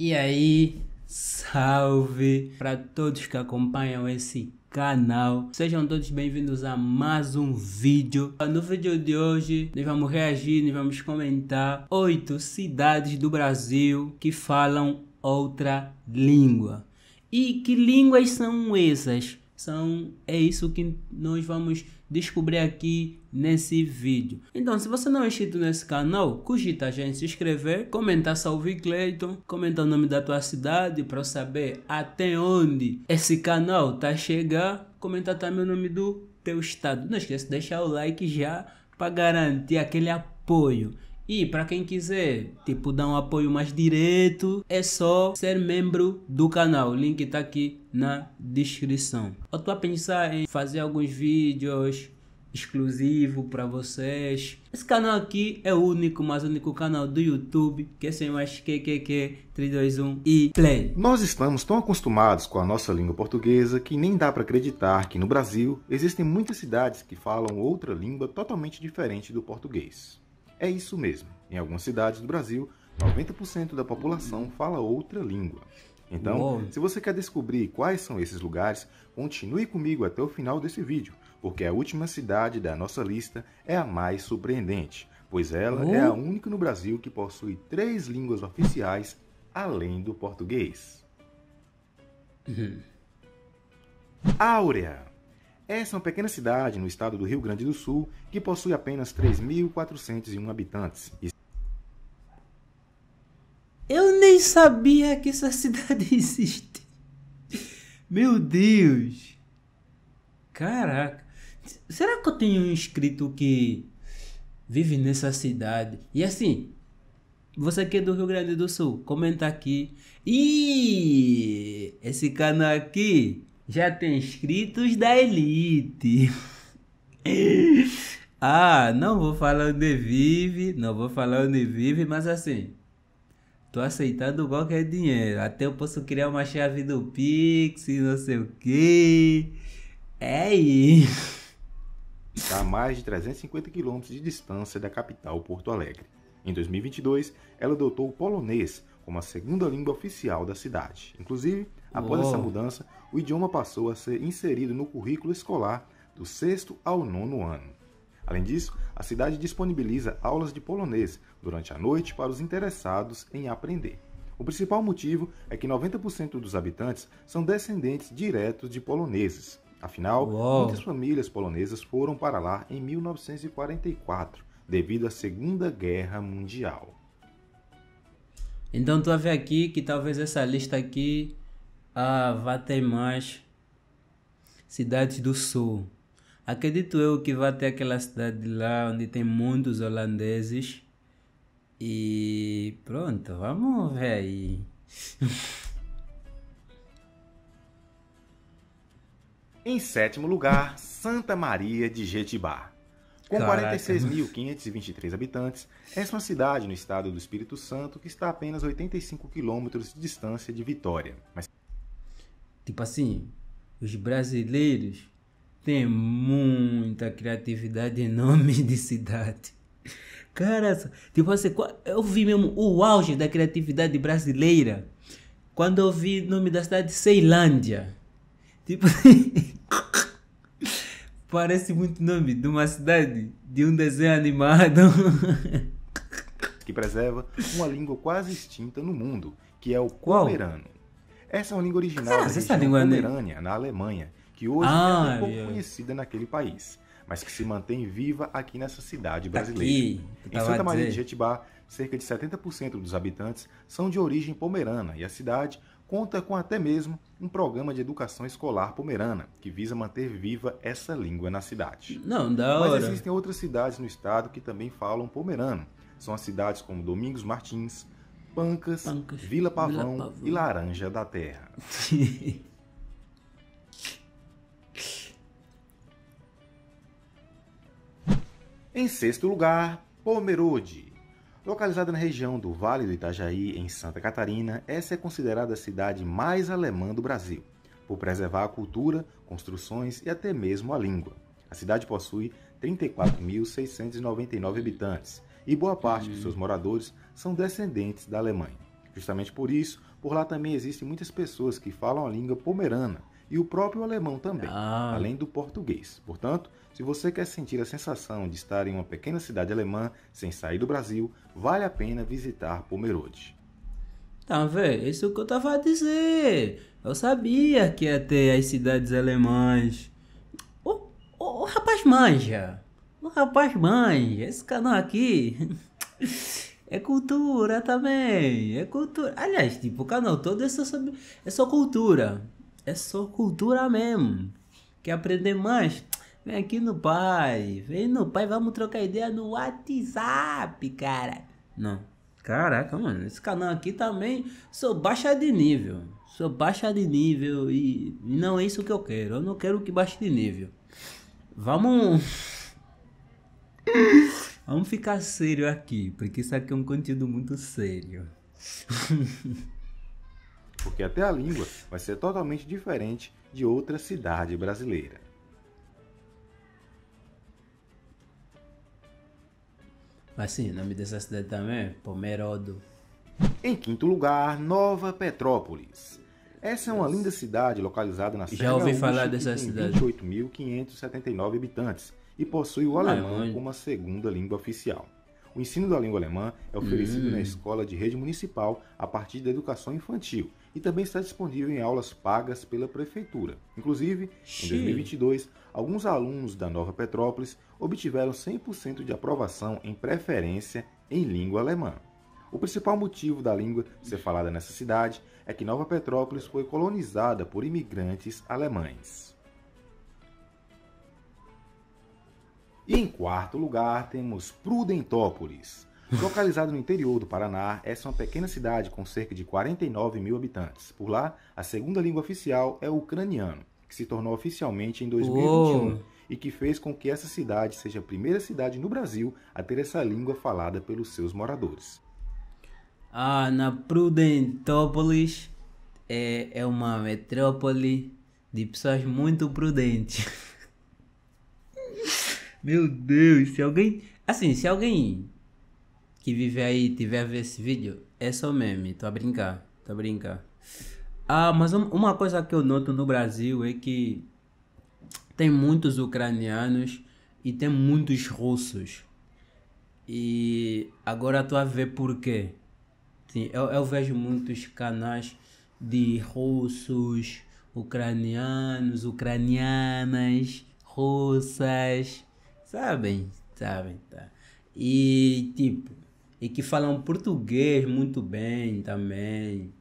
E aí, salve para todos que acompanham esse canal. Sejam todos bem-vindos a mais um vídeo. No vídeo de hoje, nós vamos reagir, nós vamos comentar oito cidades do Brasil que falam outra língua. E que línguas são essas? São é isso que nós vamos descobrir aqui nesse vídeo. Então, se você não é inscrito nesse canal, cogita já em se inscrever, comentar Salve Clayton, comentar o nome da tua cidade para saber até onde esse canal tá chegar, comentar também o nome do teu estado. Não esqueça de deixar o like já para garantir aquele apoio. E para quem quiser, tipo, dar um apoio mais direto, é só ser membro do canal. O link está aqui na descrição. Eu tô a pensar em fazer alguns vídeos exclusivo para vocês. Esse canal aqui é o único, mas único canal do YouTube que é sem mais que que que 321 e Play. Nós estamos tão acostumados com a nossa língua portuguesa que nem dá para acreditar que no Brasil existem muitas cidades que falam outra língua totalmente diferente do português. É isso mesmo. Em algumas cidades do Brasil, 90% da população fala outra língua. Então, Uou. se você quer descobrir quais são esses lugares, continue comigo até o final desse vídeo, porque a última cidade da nossa lista é a mais surpreendente, pois ela Uou. é a única no Brasil que possui três línguas oficiais além do português. Uhum. Áurea essa é uma pequena cidade no estado do Rio Grande do Sul que possui apenas 3.401 habitantes. Eu nem sabia que essa cidade existe. Meu Deus! Caraca! Será que eu tenho um inscrito que vive nessa cidade? E assim, você que é do Rio Grande do Sul, comenta aqui. E esse canal aqui já tem inscritos da elite. ah, não vou falar onde vive, não vou falar onde vive, mas assim, tô aceitando qualquer dinheiro. Até eu posso criar uma chave do Pix, e não sei o que. É isso. Tá a mais de 350 quilômetros de distância da capital Porto Alegre. Em 2022, ela adotou o polonês como a segunda língua oficial da cidade. Inclusive, Após oh. essa mudança, o idioma passou a ser inserido no currículo escolar do sexto ao nono ano. Além disso, a cidade disponibiliza aulas de polonês durante a noite para os interessados em aprender. O principal motivo é que 90% dos habitantes são descendentes diretos de poloneses. Afinal, Uou. muitas famílias polonesas foram para lá em 1944, devido à Segunda Guerra Mundial. Então tu vai ver aqui que talvez essa lista aqui ah, ter mais cidade do sul. Acredito eu que vai ter aquela cidade lá onde tem muitos holandeses. E pronto, vamos ver aí. Em sétimo lugar, Santa Maria de Jetibá. Com 46.523 habitantes, essa é uma cidade no estado do Espírito Santo que está a apenas 85 quilômetros de distância de Vitória, mas Tipo assim, os brasileiros têm muita criatividade em nome de cidade. Cara, tipo assim, eu vi mesmo o auge da criatividade brasileira quando eu vi o nome da cidade Ceilândia. Tipo assim, Parece muito nome de uma cidade, de um desenho animado. que preserva uma língua quase extinta no mundo, que é o Qual? pomerano. Essa é uma língua original Caraca, da língua Pomerânia, na Alemanha, que hoje é ah, é pouco yeah. conhecida naquele país, mas que se mantém viva aqui nessa cidade brasileira. em Santa Maria de Jetibá, cerca de 70% dos habitantes são de origem pomerana e a cidade conta com até mesmo um programa de educação escolar pomerana, que visa manter viva essa língua na cidade. Não, da hora. Mas existem outras cidades no estado que também falam pomerano. São as cidades como Domingos Martins, Pancas, Pancas Vila, Pavão Vila, Pavão e Laranja da Terra. em sexto lugar, Pomerode. Localizada na região do Vale do Itajaí, em Santa Catarina, essa é considerada a cidade mais alemã do Brasil, por preservar a cultura, construções e até mesmo a língua. A cidade possui 34.699 habitantes, e boa parte de uhum. seus moradores são descendentes da Alemanha. Justamente por isso, por lá também existem muitas pessoas que falam a língua pomerana e o próprio alemão também, ah. além do português. Portanto, se você quer sentir a sensação de estar em uma pequena cidade alemã sem sair do Brasil, vale a pena visitar Pomerode. Tá vendo? Isso é o que eu tava a dizer. Eu sabia que ia ter as cidades alemãs. O, o, o rapaz manja. Rapaz, mãe, esse canal aqui é cultura também. É cultura. Aliás, tipo, o canal todo é só, sobre, é só cultura. É só cultura mesmo. Quer aprender mais? Vem aqui no pai. Vem no pai, vamos trocar ideia no WhatsApp, cara. Não. Caraca, mano, esse canal aqui também sou baixa de nível. Sou baixa de nível e não é isso que eu quero. Eu não quero que baixe de nível. Vamos Vamos ficar sério aqui, porque isso aqui é um conteúdo muito sério. porque até a língua vai ser totalmente diferente de outra cidade brasileira. Assim, o nome dessa cidade também é Pomerodo. Em quinto lugar, Nova Petrópolis. Essa é uma linda cidade localizada na Já ouvi falar Uxi, dessa cidade. 28.579 habitantes e possui o alemão Ai, como a segunda língua oficial. O ensino da língua alemã é oferecido na hum. escola de rede municipal a partir da educação infantil e também está disponível em aulas pagas pela prefeitura. Inclusive, Xiii. em 2022, alguns alunos da Nova Petrópolis obtiveram 100% de aprovação em preferência em língua alemã. O principal motivo da língua ser falada nessa cidade é que Nova Petrópolis foi colonizada por imigrantes alemães. E em quarto lugar temos Prudentópolis. Localizado no interior do Paraná, essa é uma pequena cidade com cerca de 49 mil habitantes. Por lá, a segunda língua oficial é o ucraniano, que se tornou oficialmente em 2021 e que fez com que essa cidade seja a primeira cidade no Brasil a ter essa língua falada pelos seus moradores. Ah, na Prudentópolis é, é uma metrópole de pessoas muito prudentes. Meu Deus, se alguém. Assim, se alguém que vive aí tiver a ver esse vídeo, é só meme. Tô a brincar, tô a brincar. Ah, mas um, uma coisa que eu noto no Brasil é que tem muitos ucranianos e tem muitos russos. E agora tu a ver por quê. Sim, eu, eu vejo muitos canais de russos, ucranianos, ucranianas, russas. Sabem, sabem, tá. E tipo, e que falam português muito bem também.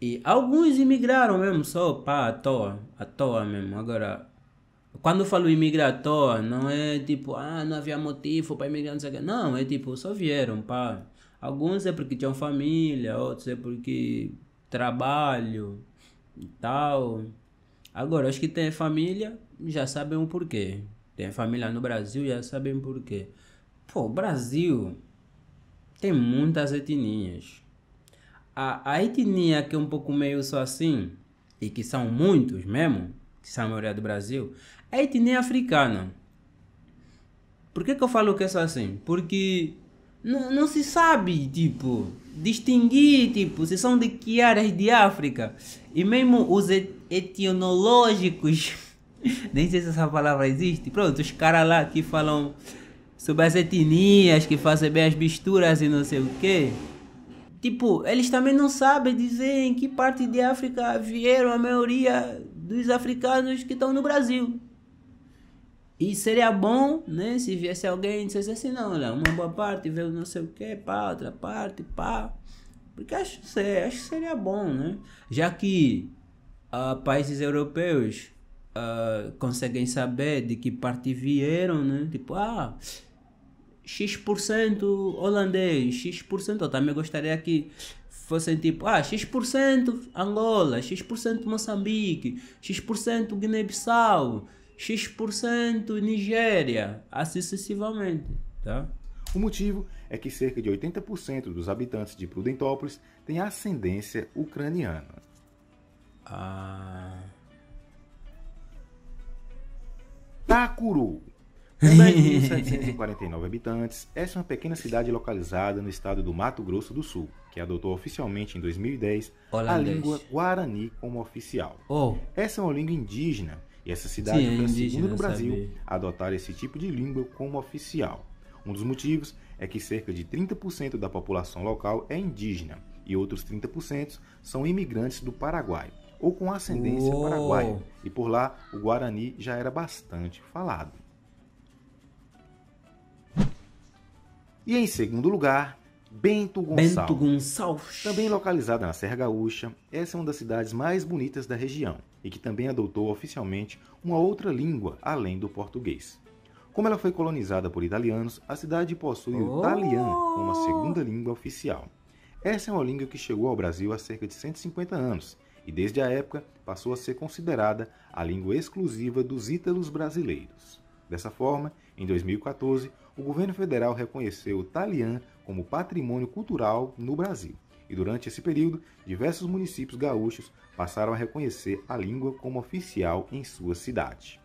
E alguns imigraram mesmo, só pá, à toa, à toa mesmo. Agora, quando eu falo imigrar à toa, não é tipo, ah, não havia motivo para imigrar, não sei o que. Não, é tipo, só vieram, pá. Alguns é porque tinham família, outros é porque trabalho e tal. Agora, os que têm família já sabem o porquê tem família no Brasil, já sabem por quê. Pô, Brasil tem muitas etnias. A, a etnia que é um pouco meio só assim, e que são muitos mesmo, que são a maioria do Brasil, é a etnia africana. Por que, que eu falo que é só assim? Porque não se sabe, tipo, distinguir, tipo, se são de que áreas de África. E mesmo os et etnológicos Nem sei se essa palavra existe. Pronto, os caras lá que falam sobre as etnias, que fazem bem as misturas e não sei o quê. Tipo, eles também não sabem dizer em que parte de África vieram a maioria dos africanos que estão no Brasil. E seria bom, né, se viesse alguém e dissesse assim, não, olha, uma boa parte veio não sei o que, pá, outra parte, pá. Porque acho, acho que seria bom, né? Já que a ah, países europeus uh, conseguem saber de que parte vieram, né? Tipo, ah, X% holandês, X%, eu também gostaria que fossem tipo, ah, X% Angola, X% Moçambique, X% Guiné-Bissau, X% Nigéria, assim sucessivamente, tá? O motivo é que cerca de 80% dos habitantes de Prudentópolis têm ascendência ucraniana. Ah... Itacuru. Com 10.749 habitantes, essa é uma pequena cidade localizada no estado do Mato Grosso do Sul, que adotou oficialmente em 2010 Holandês. a língua Guarani como oficial. Oh. Essa é uma língua indígena e essa cidade Sim, é foi a segunda Brasil a adotar esse tipo de língua como oficial. Um dos motivos é que cerca de 30% da população local é indígena e outros 30% são imigrantes do Paraguai ou com ascendência Uou. paraguaia, e por lá o guarani já era bastante falado. E em segundo lugar, Bento Gonçalves. Bento Gonçalves. Também localizada na Serra Gaúcha, essa é uma das cidades mais bonitas da região e que também adotou oficialmente uma outra língua além do português. Como ela foi colonizada por italianos, a cidade possui oh. o italiano como a segunda língua oficial. Essa é uma língua que chegou ao Brasil há cerca de 150 anos e desde a época passou a ser considerada a língua exclusiva dos ítalos brasileiros. Dessa forma, em 2014, o governo federal reconheceu o Talian como patrimônio cultural no Brasil. E durante esse período, diversos municípios gaúchos passaram a reconhecer a língua como oficial em sua cidade.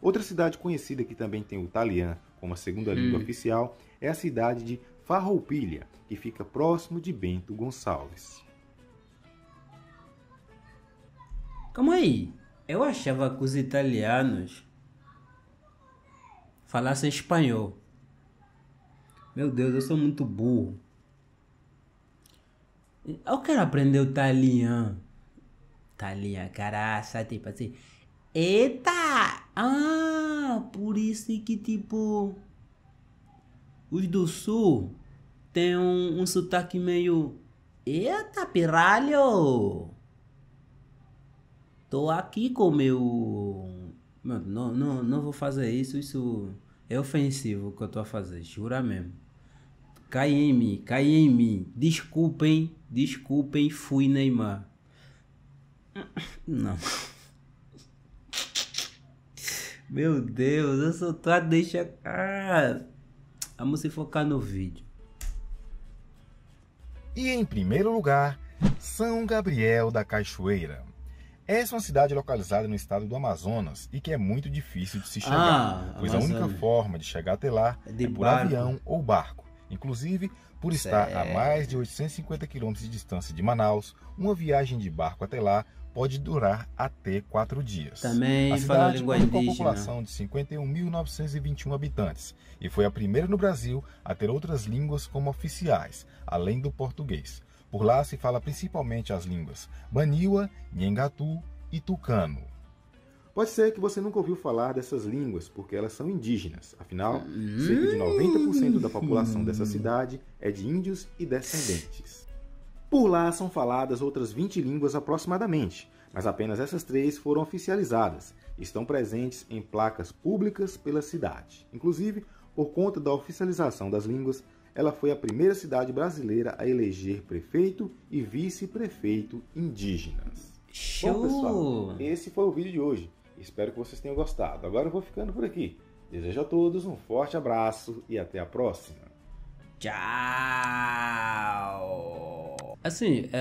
Outra cidade conhecida que também tem o Talian como a segunda hum. língua oficial é a cidade de Farroupilha, que fica próximo de Bento Gonçalves. Calma aí. Eu achava que os italianos falassem espanhol. Meu Deus, eu sou muito burro. Eu quero aprender o italiano. Italiano, caraca, tipo assim. Eita! Ah, por isso que tipo. Os do sul tem um, um sotaque meio. Eita, pirralho! Tô aqui com o meu. Não, não, não vou fazer isso, isso é ofensivo o que eu tô a fazer, jura mesmo. Cai em mim, cai em mim. Desculpem, desculpem, fui Neymar. Não. Meu Deus, eu só tô a deixar. Ah, vamos se focar no vídeo. E em primeiro lugar, São Gabriel da Cachoeira. Essa é uma cidade localizada no estado do Amazonas e que é muito difícil de se ah, chegar, ah, pois a única forma de chegar até lá é é de é por barco. avião ou barco. Inclusive, por estar certo. a é. mais de 850 quilômetros de distância de Manaus, uma viagem de barco até lá pode durar até quatro dias. Também a cidade fala conta com população de 51.921 habitantes e foi a primeira no Brasil a ter outras línguas como oficiais, além do português. Por lá se fala principalmente as línguas Baniwa, Nhengatu e Tucano. Pode ser que você nunca ouviu falar dessas línguas, porque elas são indígenas. Afinal, hum. cerca de 90% da população dessa cidade é de índios e descendentes. Por lá são faladas outras 20 línguas aproximadamente, mas apenas essas três foram oficializadas e estão presentes em placas públicas pela cidade. Inclusive, por conta da oficialização das línguas, ela foi a primeira cidade brasileira a eleger prefeito e vice-prefeito indígenas. Show! Bom, pessoal, esse foi o vídeo de hoje. Espero que vocês tenham gostado. Agora eu vou ficando por aqui. Desejo a todos um forte abraço e até a próxima. Tchau! Assim, eu,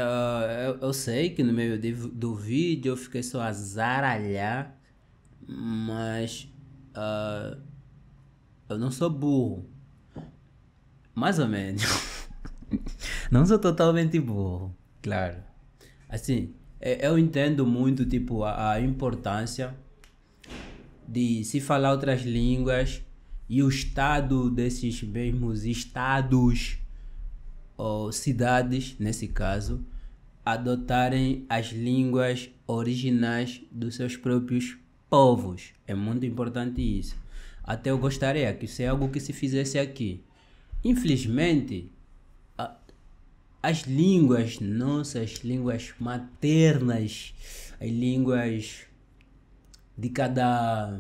é, é, eu, sei que no meio do, do vídeo eu fiquei só a zaralhar, mas uh, eu não sou burro. Mais ou menos. Não sou totalmente burro, claro. Assim, é, eu entendo muito, tipo, a, a importância de se falar outras línguas e o estado desses mesmos estados ou cidades, nesse caso, adotarem as línguas originais dos seus próprios povos. É muito importante isso. Até eu gostaria que isso é algo que se fizesse aqui. Infelizmente, a, as línguas, nossas línguas maternas, as línguas de cada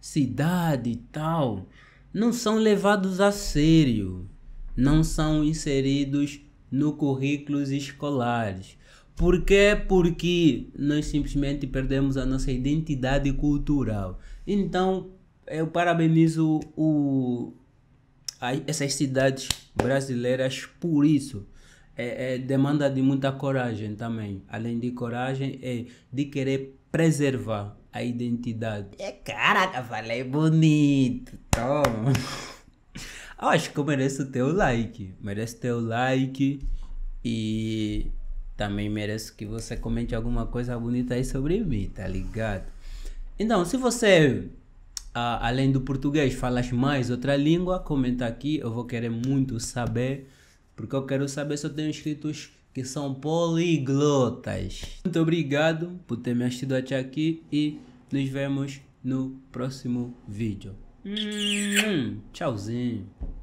cidade e tal, não são levados a sério, não são inseridos no currículos escolares. Por quê? Porque nós simplesmente perdemos a nossa identidade cultural. Então, eu parabenizo o, essas cidades brasileiras por isso. É, é, demanda de muita coragem também. Além de coragem, é de querer preservar a identidade. É, caraca, falei é bonito. Toma. Acho que eu mereço teu like. Mereço teu like. E também mereço que você comente alguma coisa bonita aí sobre mim, tá ligado? Então, se você ah, além do português, falas mais outra língua? Comenta aqui, eu vou querer muito saber, porque eu quero saber se eu tenho inscritos que são poliglotas. Muito obrigado por ter me assistido até aqui e nos vemos no próximo vídeo. Hum, hum tchauzinho.